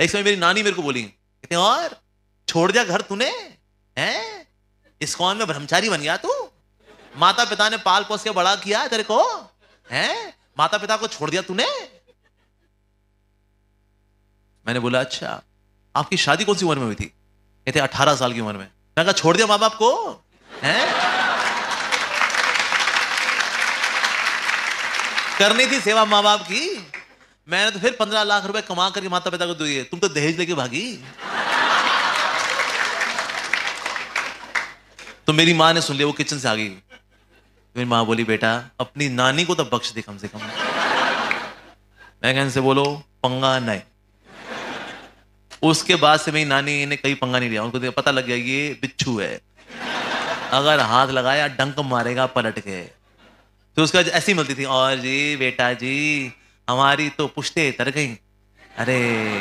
एक समय मेरी नानी मेरे को बोली कहते और छोड़ दिया घर तूने हैं कौन में ब्रह्मचारी बन गया तू माता पिता ने पाल पोस के बड़ा किया तेरे को हैं माता पिता को छोड़ दिया तूने मैंने बोला अच्छा आपकी शादी कौन सी उम्र में हुई थी कहते अठारह साल की उम्र में मैं कहा छोड़ दिया माँ बाप को हैं करनी थी सेवा माँ बाप की मैंने तो फिर पंद्रह लाख रुपए कमा करके माता पिता को दिए तुम तो दहेज लेके भागी तो मेरी माँ ने सुन लिया वो किचन से आ गई मेरी माँ बोली बेटा अपनी नानी को तो बख्श दे कम से कम मैं कहने से बोलो पंगा नहीं उसके बाद से मेरी नानी ने कई पंगा नहीं लिया उनको तो पता लग गया ये बिच्छू है अगर हाथ लगाया डंक मारेगा पलट के तो उसका ऐसी मिलती थी और जी बेटा जी हमारी तो पुश्ते तर गई अरे